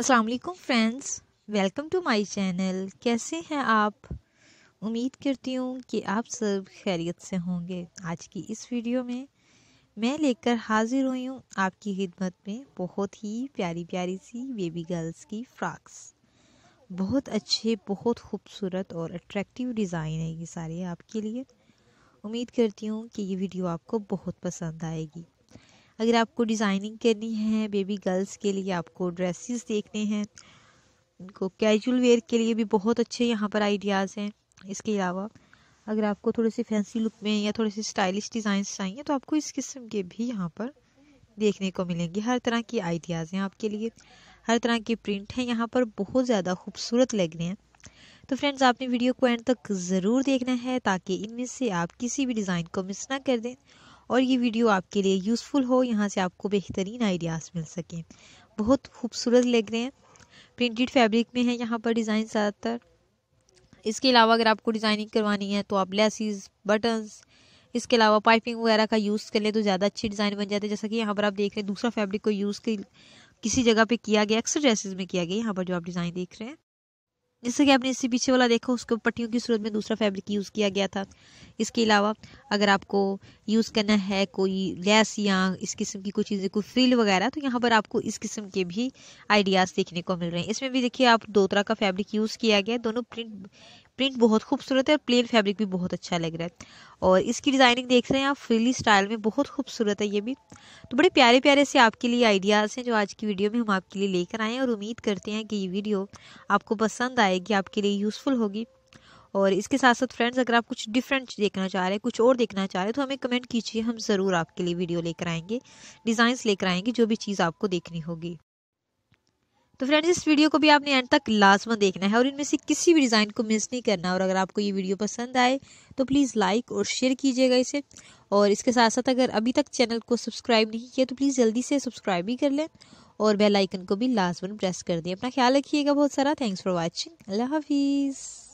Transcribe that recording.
अस्सलाम वालेकुम friends welcome to my channel कैसे हैं आप उम्मीद करती हूँ कि आप सब खैरियत से होंगे आज की इस वीडियो में मैं लेकर हाजिर हुई हूँ आपकी खिदमत में बहुत ही प्यारी प्यारी सी बेबी गर्ल्स की फ्रॉक्स बहुत अच्छे बहुत खूबसूरत और अट्रैक्टिव डिज़ाइन है ये सारे आपके लिए उम्मीद करती हूँ कि ये वीडियो आपको बहुत पसंद आएगी अगर आपको डिज़ाइनिंग करनी है बेबी गर्ल्स के लिए आपको ड्रेसेस देखने हैं उनको कैजुअल वेयर के लिए भी बहुत अच्छे यहाँ पर आइडियाज़ हैं इसके अलावा अगर आपको थोड़े से फैंसी लुक में या थोड़े से स्टाइलिश डिज़ाइन चाहिए तो आपको इस किस्म के भी यहाँ पर देखने को मिलेंगे हर तरह की आइडियाज़ हैं आपके लिए हर तरह के प्रिंट हैं यहाँ पर बहुत ज़्यादा खूबसूरत लग रहे हैं तो फ्रेंड्स आपने वीडियो को एंड तक ज़रूर देखना है ताकि इनमें से आप किसी भी डिज़ाइन को मिस ना कर दें और ये वीडियो आपके लिए यूज़फुल हो यहाँ से आपको बेहतरीन आइडियाज़ मिल सकें बहुत खूबसूरत लग रहे हैं प्रिंटेड फैब्रिक में है यहाँ पर डिज़ाइन ज़्यादातर इसके अलावा अगर आपको डिज़ाइनिंग करवानी है तो आप लेसिस बटन्स इसके अलावा पाइपिंग वगैरह का यूज़ कर लें तो ज़्यादा अच्छी डिज़ाइन बन जाते हैं जैसा कि यहाँ पर आप देख रहे हैं दूसरा फैब्रिक को यूज़ किसी जगह पे किया गया अक्सर ड्रेसेस में किया गया यहाँ पर जो आप डिज़ाइन देख रहे हैं जैसे कि आपने इससे पीछे वाला देखा उसके पट्टियों की सूरत में दूसरा फैब्रिक यूज़ किया गया था इसके अलावा अगर आपको यूज़ करना है कोई लेस या इस किस्म की कोई चीज़ें कोई फ्रिल वगैरह तो यहाँ पर आपको इस किस्म के भी आइडियाज़ देखने को मिल रहे हैं इसमें भी देखिए आप दो तरह का फैब्रिक यूज़ किया गया दोनों प्रिंट प्रिंट बहुत खूबसूरत है और प्लेन फैब्रिक भी बहुत अच्छा लग रहा है और इसकी डिज़ाइनिंग देख रहे हैं आप फ्रीली स्टाइल में बहुत खूबसूरत है ये भी तो बड़े प्यारे प्यारे से आपके लिए आइडियाज़ हैं जो आज की वीडियो में हम आपके लिए लेकर आए हैं और उम्मीद करते हैं कि ये वीडियो आपको पसंद आएगी आपके लिए यूज़फुल होगी और इसके साथ साथ फ्रेंड्स अगर आप कुछ डिफरेंट देखना चाह रहे हैं कुछ और देखना चाह रहे हैं तो हमें कमेंट कीजिए हम ज़रूर आपके लिए वीडियो लेकर आएंगे डिज़ाइंस लेकर आएंगे जो भी चीज़ आपको देखनी होगी तो फ्रेंड्स इस वीडियो को भी आपने एंड तक लाजमन देखना है और इनमें से किसी भी डिज़ाइन को मिस नहीं करना और अगर आपको ये वीडियो पसंद आए तो प्लीज़ लाइक और शेयर कीजिएगा इसे और इसके साथ साथ अगर अभी तक चैनल को सब्सक्राइब नहीं किया तो प्लीज़ जल्दी से सब्सक्राइब भी कर लें और बेल आइकन को भी लाजमन प्रेस कर दें अपना ख्याल रखिएगा बहुत सारा थैंक्स फॉर वॉचिंग अल्लाह हाफिज़